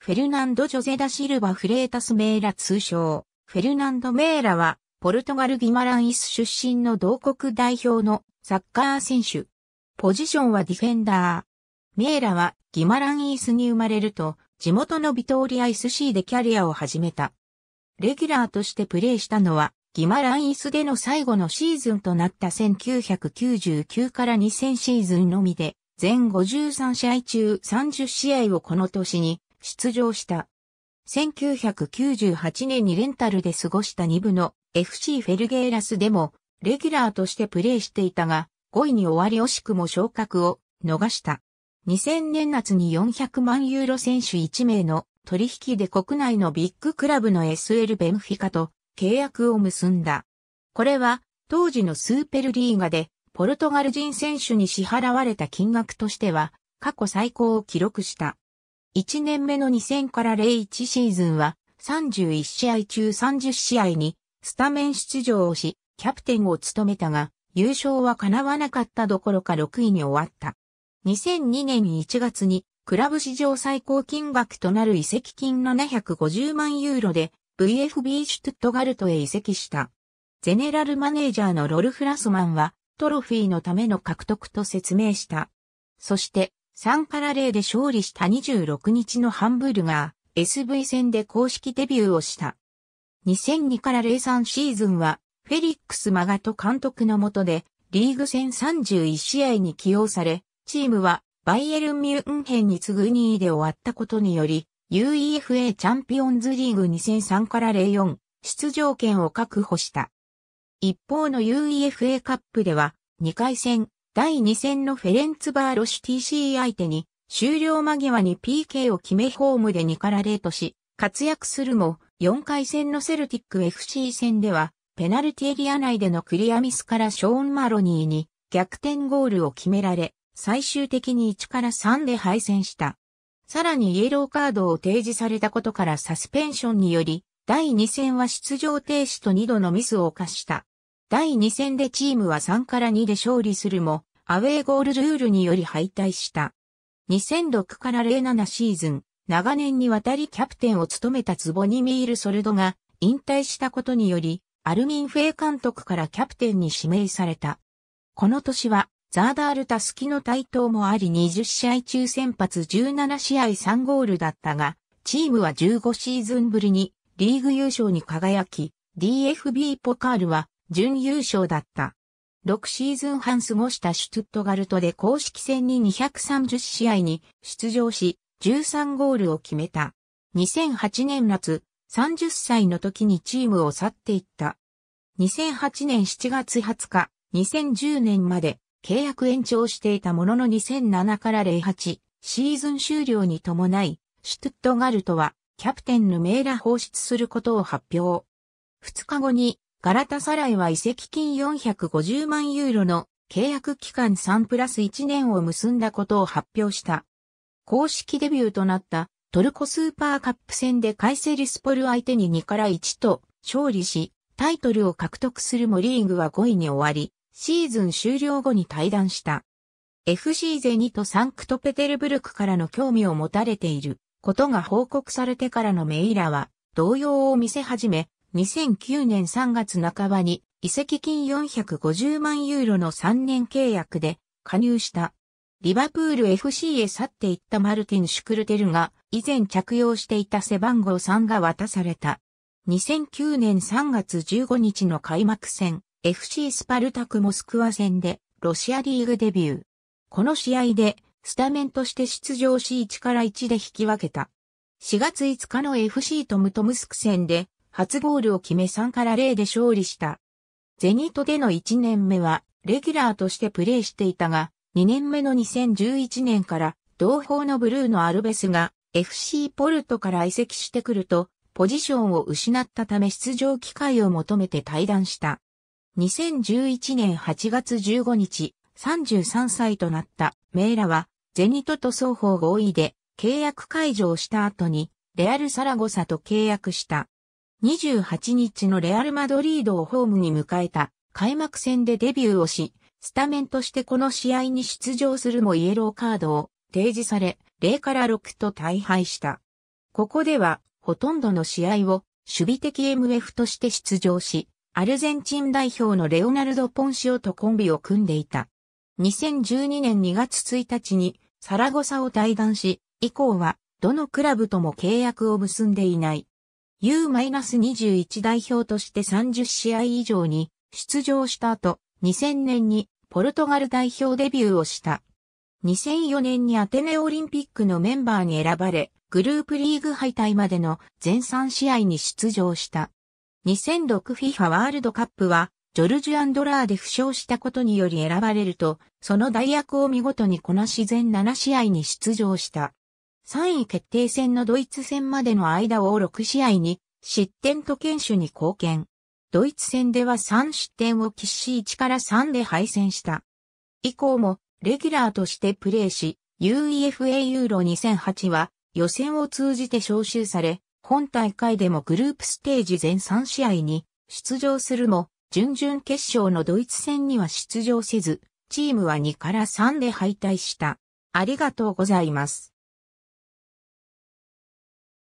フェルナンド・ジョゼダ・シルバ・フレータス・メーラ通称、フェルナンド・メーラは、ポルトガル・ギマランイス出身の同国代表のサッカー選手。ポジションはディフェンダー。メーラはギマランイスに生まれると、地元のビトーリアイスシーでキャリアを始めた。レギュラーとしてプレーしたのは、ギマランイスでの最後のシーズンとなった1999から2000シーズンのみで、全53試合中30試合をこの年に出場した。1998年にレンタルで過ごした2部の FC フェルゲーラスでもレギュラーとしてプレーしていたが5位に終わり惜しくも昇格を逃した。2000年夏に400万ユーロ選手1名の取引で国内のビッグクラブの SL ベンフィカと契約を結んだ。これは当時のスーペルリーガでポルトガル人選手に支払われた金額としては過去最高を記録した。1年目の2000から01シーズンは31試合中30試合にスタメン出場をし、キャプテンを務めたが、優勝は叶わなかったどころか6位に終わった。2002年1月に、クラブ史上最高金額となる移籍金750万ユーロで、VFB シュトゥットガルトへ移籍した。ゼネラルマネージャーのロルフ・ラスマンは、トロフィーのための獲得と説明した。そして、3から0で勝利した26日のハンブルガー、SV 戦で公式デビューをした。2002から03シーズンは、フェリックス・マガト監督の下で、リーグ戦31試合に起用され、チームは、バイエルン・ミュンヘンに次ぐ2位で終わったことにより、UEFA チャンピオンズリーグ2003から04出場権を確保した。一方の UEFA カップでは2回戦第2戦のフェレンツバーロシ TC 相手に、終了間際に PK を決めホームで2から0とし、活躍するも、4回戦のセルティック FC 戦では、ペナルティエリア内でのクリアミスからショーン・マロニーに逆転ゴールを決められ、最終的に1から3で敗戦した。さらにイエローカードを提示されたことからサスペンションにより、第2戦は出場停止と2度のミスを犯した。第2戦でチームは3から2で勝利するも、アウェーゴールルールにより敗退した。2006から07シーズン、長年にわたりキャプテンを務めたツボニミール・ソルドが引退したことにより、アルミン・フェイ監督からキャプテンに指名された。この年は、ザーダール・タスキの台頭もあり20試合中先発17試合3ゴールだったが、チームは15シーズンぶりにリーグ優勝に輝き、DFB ポカールは準優勝だった。6シーズン半過ごしたシュトゥットガルトで公式戦に230試合に出場し、13ゴールを決めた。2008年夏、30歳の時にチームを去っていった。2008年7月20日、2010年まで契約延長していたものの2007から08シーズン終了に伴い、シュトゥットガルトはキャプテンのメーラ放出することを発表。2日後にガラタサライは移籍金450万ユーロの契約期間3プラス1年を結んだことを発表した。公式デビューとなったトルコスーパーカップ戦でカイセリスポル相手に2から1と勝利し、タイトルを獲得するもリーグは5位に終わり、シーズン終了後に退団した。FC ゼニとサンクトペテルブルクからの興味を持たれていることが報告されてからのメイラは動揺を見せ始め、2009年3月半ばに移籍金450万ユーロの3年契約で加入した。リバプール FC へ去っていったマルティン・シュクルテルが以前着用していた背番号3が渡された。2009年3月15日の開幕戦 FC スパルタクモスクワ戦でロシアリーグデビュー。この試合でスタメンとして出場し1から1で引き分けた。4月5日の FC トムトムスク戦で初ゴールを決め3から0で勝利した。ゼニトでの1年目は、レギュラーとしてプレーしていたが、2年目の2011年から同胞のブルーのアルベスが FC ポルトから移籍してくると、ポジションを失ったため出場機会を求めて退団した。2011年8月15日、33歳となったメイラは、ゼニトと双方合意で契約解除をした後に、レアル・サラゴサと契約した。28日のレアル・マドリードをホームに迎えた開幕戦でデビューをし、スタメンとしてこの試合に出場するもイエローカードを提示され、0から6と大敗した。ここでは、ほとんどの試合を守備的 MF として出場し、アルゼンチン代表のレオナルド・ポンシオとコンビを組んでいた。2012年2月1日にサラゴサを退団し、以降はどのクラブとも契約を結んでいない。U-21 代表として30試合以上に出場した後、2000年にポルトガル代表デビューをした。2004年にアテネオリンピックのメンバーに選ばれ、グループリーグ敗退までの全3試合に出場した。2006FIFA ワールドカップは、ジョルジュ・アンドラーで負傷したことにより選ばれると、その代役を見事にこなし全7試合に出場した。3位決定戦のドイツ戦までの間を6試合に失点と堅守に貢献。ドイツ戦では3失点を喫し1から3で敗戦した。以降もレギュラーとしてプレーし、UEFA ユーロ2008は予選を通じて招集され、本大会でもグループステージ全3試合に出場するも、準々決勝のドイツ戦には出場せず、チームは2から3で敗退した。ありがとうございます。